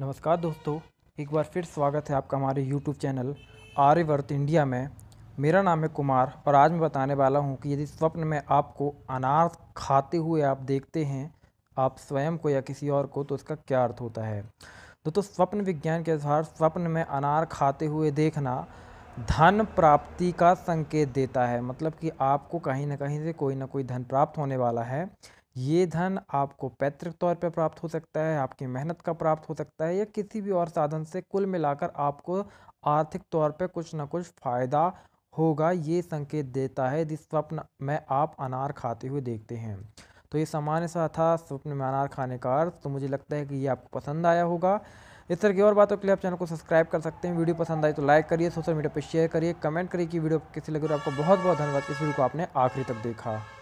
नमस्कार दोस्तों एक बार फिर स्वागत है आपका हमारे YouTube चैनल आर्यवर्त इंडिया में मेरा नाम है कुमार और आज मैं बताने वाला हूं कि यदि स्वप्न में आपको अनार खाते हुए आप देखते हैं आप स्वयं को या किसी और को तो उसका क्या अर्थ होता है दोस्तों स्वप्न विज्ञान के अनुसार स्वप्न में अनार खाते हुए देखना धन प्राप्ति का संकेत देता है मतलब कि आपको कहीं ना कहीं से कोई ना कोई धन प्राप्त होने वाला है ये धन आपको पैतृक तौर पर प्राप्त हो सकता है आपकी मेहनत का प्राप्त हो सकता है या किसी भी और साधन से कुल मिलाकर आपको आर्थिक तौर पर कुछ ना कुछ फ़ायदा होगा ये संकेत देता है जिस स्वप्न में आप अनार खाते हुए देखते हैं तो ये सामान्य सा था स्वप्न में अनार खाने का अर्थ तो मुझे लगता है कि ये आपको पसंद आया होगा इस तरह की और बातों के लिए आप चैनल को सब्सक्राइब कर सकते हैं वीडियो पसंद आए तो लाइक करिए सोशल मीडिया पर शेयर करिए कमेंट करिए कि वीडियो किसी लगे आपको बहुत बहुत धन्यवाद इस वीडियो को आपने आखिरी तक देखा